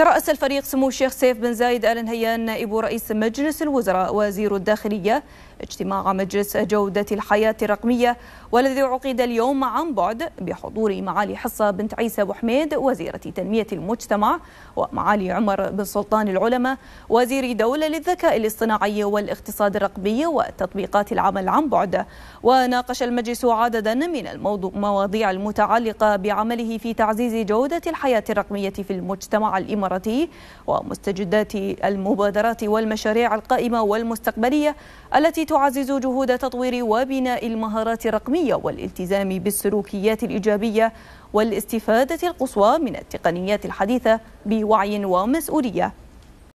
ترأس الفريق سمو الشيخ سيف بن زايد آل نهيان نائب رئيس مجلس الوزراء وزير الداخلية اجتماع مجلس جودة الحياة الرقمية والذي عقد اليوم عن بعد بحضور معالي حصة بنت عيسى أبو حميد وزيرة تنمية المجتمع ومعالي عمر بن سلطان العلماء وزير دولة للذكاء الاصطناعي والاقتصاد الرقمي وتطبيقات العمل عن بعد وناقش المجلس عددا من المواضيع المتعلقة بعمله في تعزيز جودة الحياة الرقمية في المجتمع الإماراتي إمارته ومستجدات المبادرات والمشاريع القائمة والمستقبلية التي تعزز جهود تطوير وبناء المهارات الرقمية والالتزام بالسلوكيات الإيجابية والاستفادة القصوى من التقنيات الحديثة بوعي ومسؤولية